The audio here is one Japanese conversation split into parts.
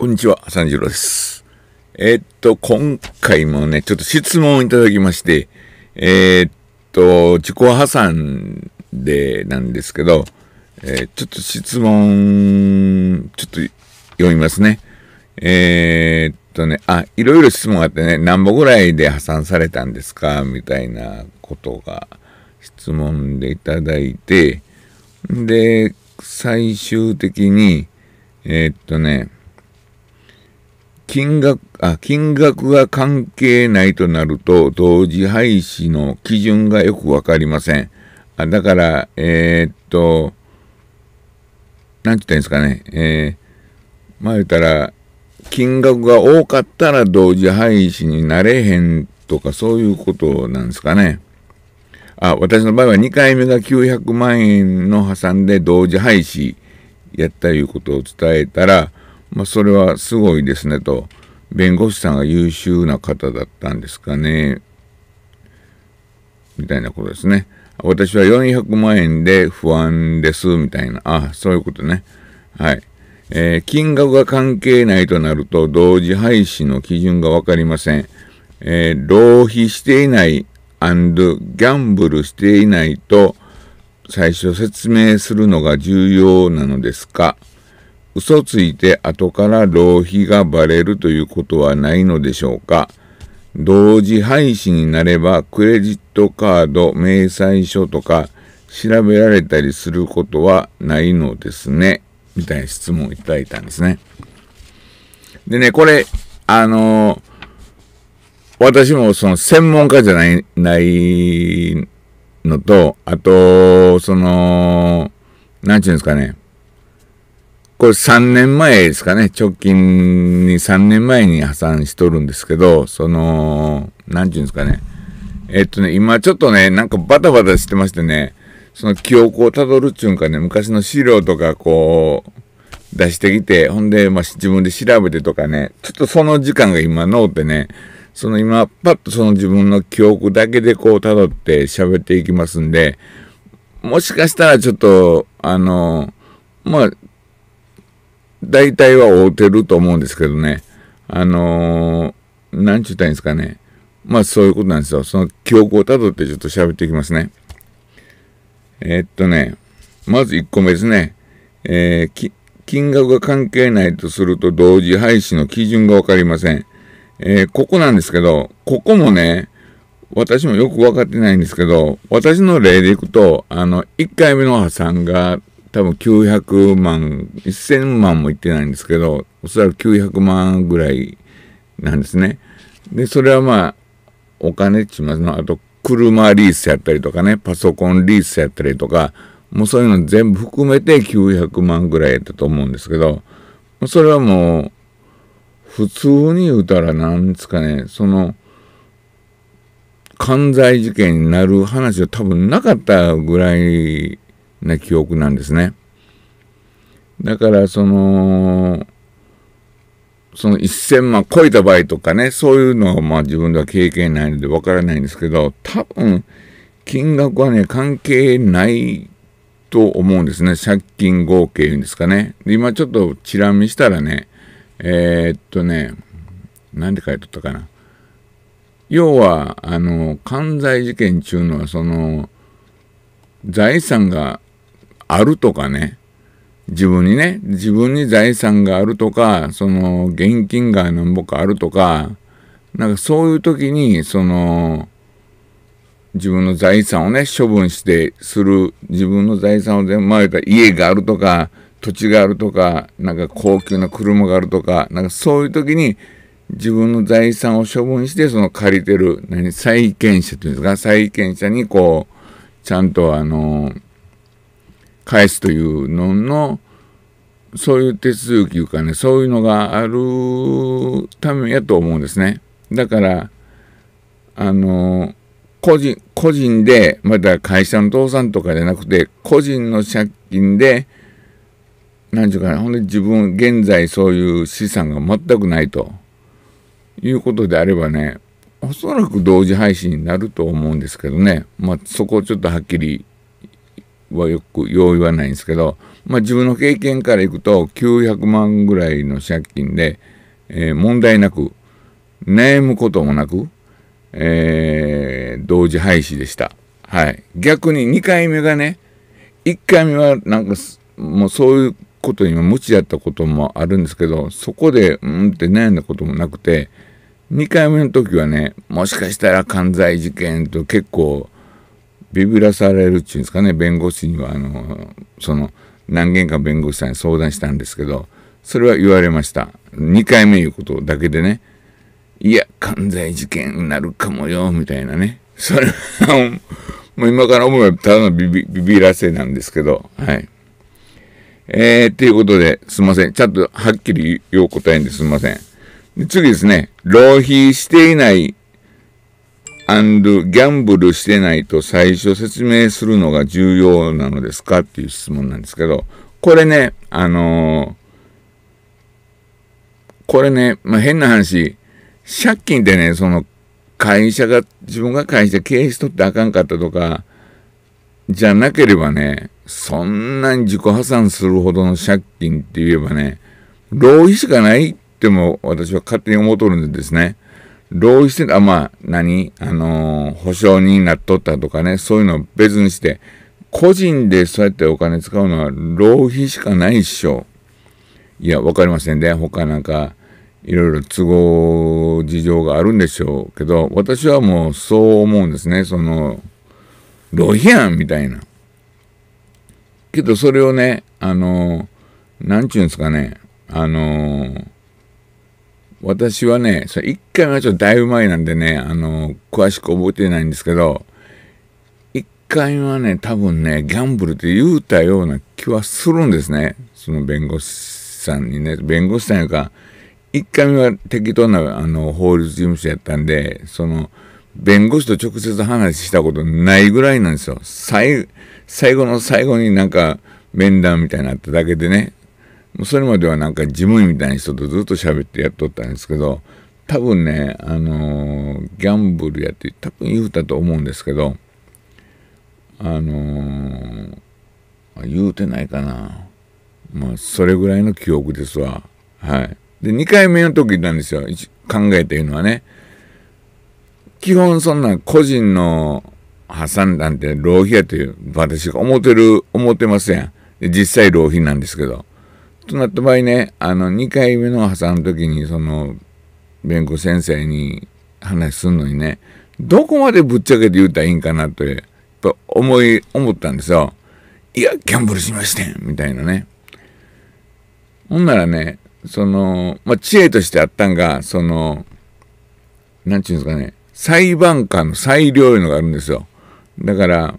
こんにちは、三次郎です。えー、っと、今回もね、ちょっと質問をいただきまして、えー、っと、自己破産でなんですけど、えー、ちょっと質問、ちょっと読みますね。えっとね、あ、いろいろ質問があってね、何本ぐらいで破産されたんですかみたいなことが質問でいただいて、で、最終的に、えっとね、金額、あ、金額が関係ないとなると、同時廃止の基準がよくわかりません。あだから、えー、っと、なんて言ったんですかね、えー、まあ言ったら、金額が多かったら同時廃止になれへんとか、そういうことなんですかね。あ、私の場合は2回目が900万円の破産で同時廃止やったいうことを伝えたら、まあ、それはすごいですねと、弁護士さんが優秀な方だったんですかね、みたいなことですね。私は400万円で不安です、みたいな。あ、そういうことね。はい。えー、金額が関係ないとなると、同時廃止の基準が分かりません。えー、浪費していないギャンブルしていないと、最初説明するのが重要なのですか嘘ついて後から浪費がバレるということはないのでしょうか同時廃止になればクレジットカード、明細書とか調べられたりすることはないのですね。みたいな質問をいただいたんですね。でね、これ、あのー、私もその専門家じゃない、ないのと、あと、その、なんちゅうんですかね。これ3年前ですかね、直近に3年前に破産しとるんですけど、その、なんていうんですかね。えっとね、今ちょっとね、なんかバタバタしてましてね、その記憶をたどるっちゅうかね、昔の資料とかこう、出してきて、ほんで、まあ、自分で調べてとかね、ちょっとその時間が今のってね、その今、パッとその自分の記憶だけでこう辿って喋っていきますんで、もしかしたらちょっと、あの、まあ、大体は合うてると思うんですけどね。あのー、なんちゅったらいいんですかね。まあそういうことなんですよ。その記憶をたどってちょっと喋っていきますね。えー、っとね、まず1個目ですね。えー、金額が関係ないとすると同時廃止の基準がわかりません。えー、ここなんですけど、ここもね、私もよく分かってないんですけど、私の例でいくと、あの、1回目の破産が多分900万、1000万もいってないんですけど、おそらく900万ぐらいなんですね。で、それはまあ、お金っちますの、あと、車リースやったりとかね、パソコンリースやったりとか、もうそういうの全部含めて900万ぐらいやったと思うんですけど、それはもう、普通に言うたらなんですかね、その、犯罪事件になる話は多分なかったぐらいな記憶なんですね。だからその、その1000万超えた場合とかね、そういうのはまあ自分では経験ないのでわからないんですけど、多分金額はね、関係ないと思うんですね。借金合計いうんですかね。で、今ちょっとチラ見したらね、えー、っとね、なんで書いとったかな。要は、あの、犯罪事件中のは、その、財産があるとかね、自分にね、自分に財産があるとか、その現金が何ぼかあるとか、なんかそういう時に、その、自分の財産をね、処分してする、自分の財産を全部、また家があるとか、土地があるとか、なんか高級な車があるとか、なんかそういう時に、自分の財産を処分して、その借りてる、何、債権者というんですか、債権者にこう、ちゃんとあのー返すというのの、そういう手続きというかね、そういうのがあるためやと思うんですね。だから、あの、個人、個人で、また会社の倒産とかじゃなくて、個人の借金で、何んちうかな、ほんで自分、現在そういう資産が全くないということであればね、おそらく同時配信になると思うんですけどね、まあそこをちょっとはっきりはよく、よう言わないんですけど、まあ自分の経験からいくと、900万ぐらいの借金で、えー、問題なく、悩むこともなく、えー、同時廃止でした。はい。逆に2回目がね、1回目はなんか、もうそういうことに無知だったこともあるんですけど、そこで、うんって悩んだこともなくて、2回目の時はね、もしかしたら犯罪事件と結構、ビビらされるっていうんですかね弁護士にはあのその何件か弁護士さんに相談したんですけどそれは言われました2回目いうことだけでねいや犯罪事件になるかもよみたいなねそれはもう今から思えばただのビビビらせなんですけどはいえー、っていうことで、すいません。ちゃんとはっきりよう答えんですいません。次ですね、浪費していないアン d ギャンブルしてないと最初説明するのが重要なのですかっていう質問なんですけど、これね、あのー、これね、まあ、変な話、借金ってね、その会社が、自分が会社経営しとってあかんかったとか、じゃなければね、そんなに自己破産するほどの借金って言えばね、浪費しかないっても私は勝手に思うとるんですね。浪費してた、まあ、何あのー、保証になっとったとかね、そういうのを別にして、個人でそうやってお金使うのは浪費しかないっしょ。いや、わかりませんね。他なんか、いろいろ都合事情があるんでしょうけど、私はもうそう思うんですね。その、浪費やんみたいな。けどそれをね、あのー、なんちゅうんですかね、あのー私はね、それ1回目はちょっとだいぶ前なんでね、あの、詳しく覚えてないんですけど、1回目はね、多分ね、ギャンブルって言うたような気はするんですね。その弁護士さんにね、弁護士さんやか、1回目は適当なあの法律事務所やったんで、その、弁護士と直接話したことないぐらいなんですよ。最後の最後になんか面談みたいになっただけでね、それまではなんか事務員みたいな人とずっと喋ってやっとったんですけど、多分ね、あのー、ギャンブルやって、多分言うたと思うんですけど、あのー、言うてないかな。まあ、それぐらいの記憶ですわ。はい。で、2回目の時なんですよ。考えていうのはね。基本そんな個人の破産なんて浪費やという、私が思ってる、思ってません。実際浪費なんですけど。となった場合ねあの2回目の破産の時にその弁護先生に話すのにねどこまでぶっちゃけて言うたらいいんかなって思い思ったんですよ。いやギャンブルしましてんみたいなね。ほんならねその、まあ、知恵としてあったんがその何て言うんですかね裁判官の裁量いうのがあるんですよ。だから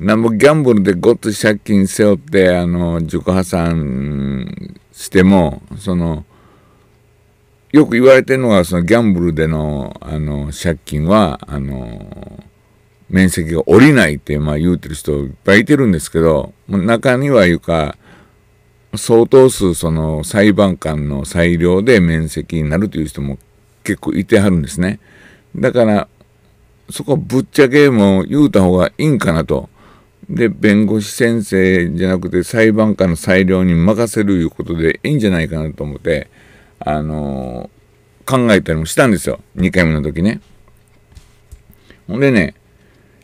なんぼギャンブルでごっつ借金背負ってあの自己破産してもそのよく言われてるのは、そのギャンブルでのあの借金はあの面積が下りないって、まあ、言うてる人いっぱいいてるんですけど中にはいうか相当数その裁判官の裁量で面積になるという人も結構いてはるんですね。だからそこぶっちゃけもう言うた方がいいんかなと。で、弁護士先生じゃなくて裁判官の裁量に任せるいうことでいいんじゃないかなと思って、あのー、考えたりもしたんですよ。2回目の時ね。ほんでね、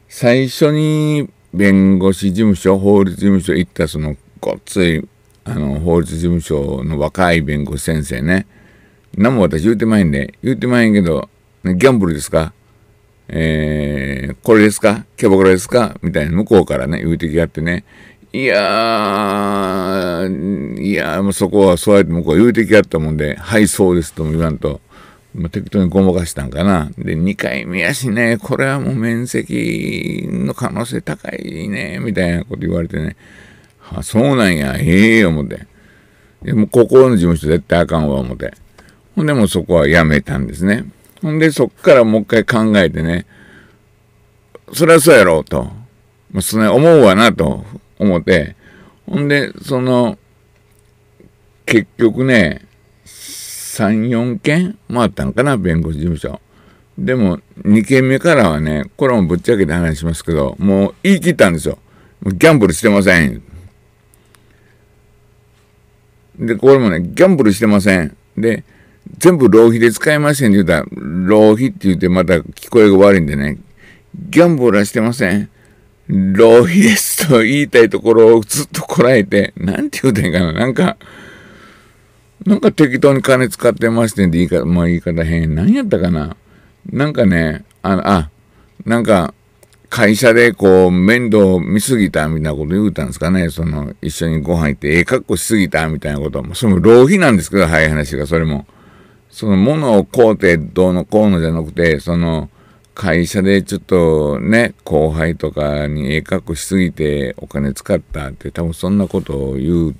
最初に弁護士事務所、法律事務所行ったそのごっつい、あの、法律事務所の若い弁護士先生ね。何も私言うてまへんで言うてまへんけど、ね、ギャンブルですかえー、これですかケボクラですかみたいな向こうからね、言うてきあってね、いやー、いやもうそこはそうやって向こう言うてきやったもんで、はい、そうですとも言わんと、まあ、適当にごまかしたんかな。で、2回目やしね、これはもう面積の可能性高いね、みたいなこと言われてね、はあ、そうなんや、ええー、思って。でもここの事務所絶対あかんわ、思って。ほんでもうそこはやめたんですね。ほんで、そっからもう一回考えてね、そりゃそうやろうと、まあ、そ思うわなと思って、ほんで、その、結局ね、3、4件回ったんかな、弁護士事務所。でも、2件目からはね、これもぶっちゃけて話しますけど、もう言い切ったんですよ。ギャンブルしてません。で、これもね、ギャンブルしてません。で、全部浪費で使いませんって言うたら、浪費って言ってまた聞こえが悪いんでね、ギャンブルはしてません。浪費ですと言いたいところをずっとこらえて、なんて言うてんかな、なんか、なんか適当に金使ってましてんって言い方、まあ言い方変。何やったかななんかね、ああ、なんか、会社でこう、面倒見すぎたみたいなこと言うたんですかね。その、一緒にご飯行って、ええ格好しすぎたみたいなことも、それも浪費なんですけど、早い話が、それも。その物を買うてどうのこうのじゃなくて、その会社でちょっとね、後輩とかにええ隠しすぎてお金使ったって多分そんなことを言っ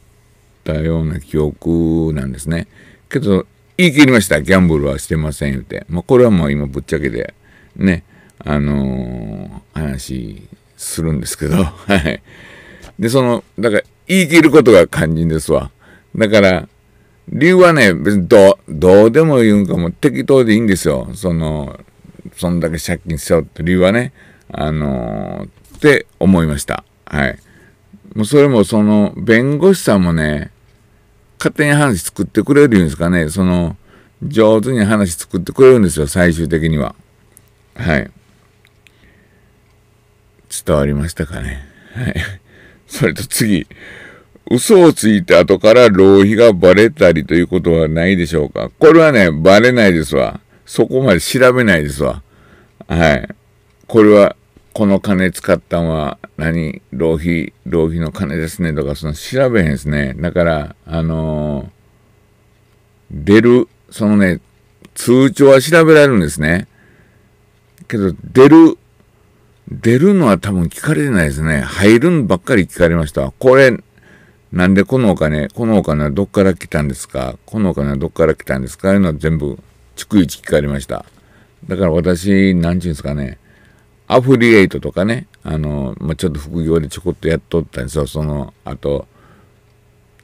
たような記憶なんですね。けど、言い切りました。ギャンブルはしてませんって。まあ、これはもう今ぶっちゃけで、ね、あのー、話するんですけど、はい。で、その、だから言い切ることが肝心ですわ。だから、理由はね、別にどうでも言うんかも適当でいいんですよ。その、そんだけ借金しようって理由はね、あのー、って思いました。はい。もうそれもその、弁護士さんもね、勝手に話作ってくれるんですかね、その、上手に話作ってくれるんですよ、最終的には。はい。伝わりましたかね。はい。それと次。嘘をついて後から浪費がバレたりということはないでしょうかこれはね、バレないですわ。そこまで調べないですわ。はい。これは、この金使ったんは何浪費、浪費の金ですねとか、その調べへんですね。だから、あのー、出る、そのね、通帳は調べられるんですね。けど、出る、出るのは多分聞かれてないですね。入るんばっかり聞かれました。これ、なんでこのお金、このお金はどっから来たんですかこのお金はどっから来たんですかいうのは全部、逐一聞かれました。だから私、なんちゅうんですかね、アフリエイトとかね、あの、まあ、ちょっと副業でちょこっとやっとったんですよ。その、あと、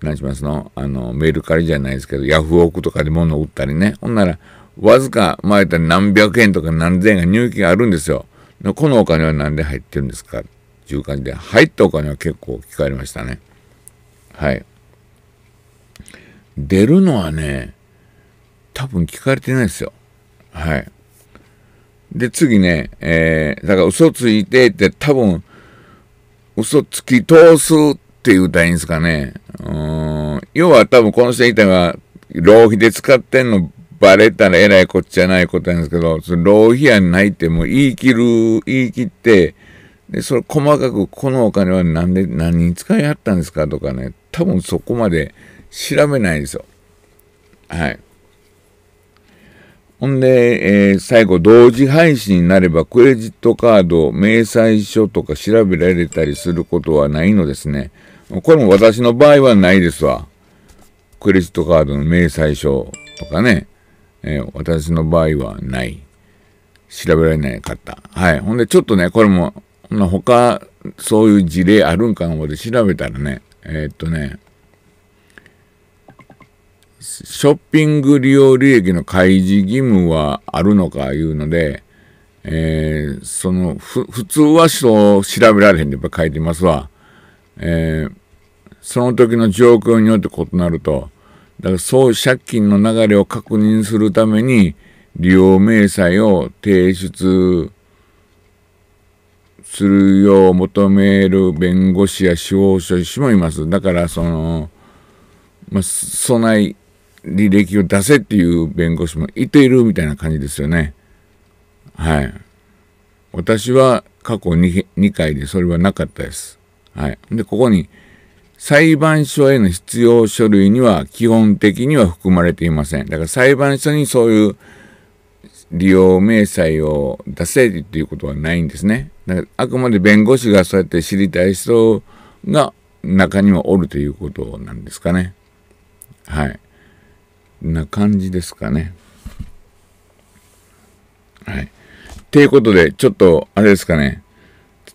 何しますのあの、メール借りじゃないですけど、ヤフオクとかで物を売ったりね。ほんなら、わずか、前あ、ったら何百円とか何千円が入金があるんですよ。このお金は何で入ってるんですかっていう感じで、入ったお金は結構聞かれましたね。はい。出るのはね、多分聞かれてないですよ。はい。で、次ね、えー、だから嘘ついてって多分、嘘つき通すって言うたらいいんですかね。うん。要は多分この人いたは、浪費で使ってんのバレたらえらいこっちゃないことなんですけど、その浪費やないってもう言い切る、言い切って、で、それ細かくこのお金は何で、何に使いはったんですかとかね、多分そこまで調べないですよ。はい。ほんで、えー、最後、同時配信になれば、クレジットカード、明細書とか調べられたりすることはないのですね。これも私の場合はないですわ。クレジットカードの明細書とかね、えー、私の場合はない。調べられないかった。はい。ほんで、ちょっとね、これもま他、そういう事例あるんかな、で調べたらね、えー、っとね、ショッピング利用履歴の開示義務はあるのかいうので、えー、その、ふ、普通はそう調べられへんでやっぱ書いてますわ。えー、その時の状況によって異なると、だからそう借金の流れを確認するために利用明細を提出するよう求める弁護士や司法書士もいます。だからその、まあ、備え履歴を出せっていう弁護士もいているみたいな感じですよね。はい。私は過去 2, 2回でそれはなかったです。はい。で、ここに、裁判所への必要書類には基本的には含まれていません。だから裁判所にそういう利用明細を出せっていうことはないんですね。だからあくまで弁護士がそうやって知りたい人が中にはおるということなんですかね。はい。な感じですかね。はい。ということで、ちょっと、あれですかね。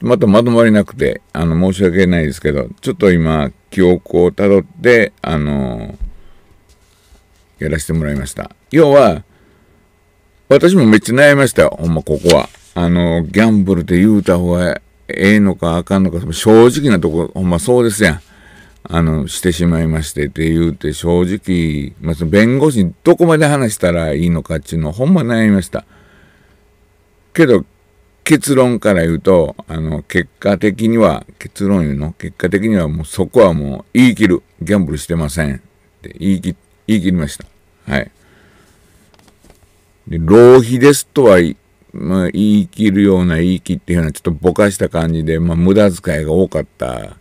またまとまりなくて、あの、申し訳ないですけど、ちょっと今、記憶をたどって、あのー、やらせてもらいました。要は、私もめっちゃ悩みましたよ。ほんま、ここは。あの、ギャンブルで言うた方がええのかあかんのか、正直なとこ、ほんまそうですやん。あの、してしまいましてって言うて、正直、まあ、弁護士にどこまで話したらいいのかっていうのほんま悩みました。けど、結論から言うと、あの、結果的には、結論言うの結果的にはもうそこはもう言い切る。ギャンブルしてません。って言い切、言い切りました。はい。で浪費ですとはまあ、言い切るような言い切っていうようなちょっとぼかした感じで、まあ、無駄遣いが多かった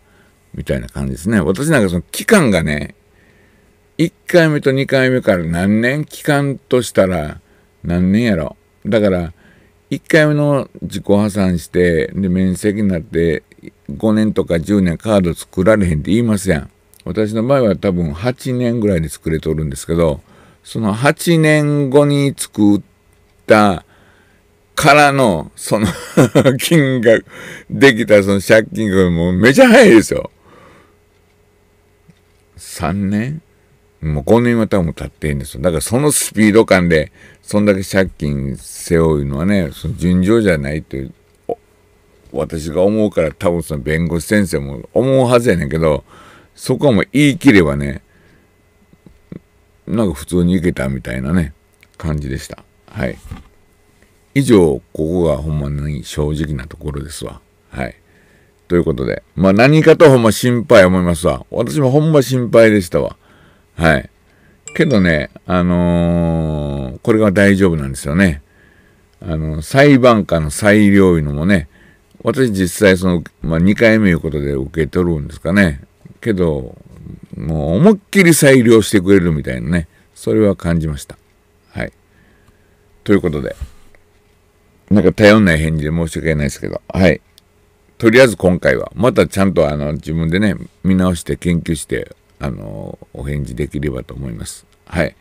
みたいな感じですね。私なんかその期間がね、1回目と2回目から何年期間としたら何年やろ。だから、1回目の自己破産して、で、面積になって5年とか10年カード作られへんって言いますやん。私の場合は多分8年ぐらいで作れとるんですけど、その8年後に作ったからの、その 金額、できたその借金がもうめちゃ早いですよ。3年もう5年は多分経ってんですよ。だからそのスピード感で、そんだけ借金背負うのはね、その尋常じゃないという、私が思うから多分その弁護士先生も思うはずやねんけど、そこはもう言い切ればね、なんか普通に行けたみたいなね、感じでした。はい。以上、ここがほんまに正直なところですわ。はい。ということで、まあ何かとほんま心配思いますわ。私もほんま心配でしたわ。はい。けどね、あのー、これが大丈夫なんですよね。あの、裁判官の裁量いうのもね、私実際その、まあ、2回目いうことで受け取るんですかね。けど、もう思いっきり裁量してくれるみたいなね、それは感じました。はい。ということで、なんか頼んない返事で申し訳ないですけど、はい。とりあえず今回は、またちゃんとあの自分でね、見直して研究して、あの、お返事できればと思います。はい。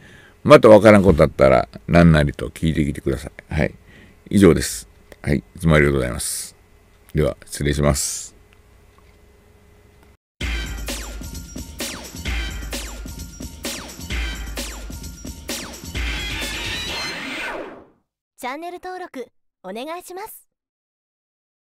またわからんことあったら、何なりと聞いてきてください。はい。以上です。はい。いつもありがとうございます。では、失礼します。チャンネル登録お願いします。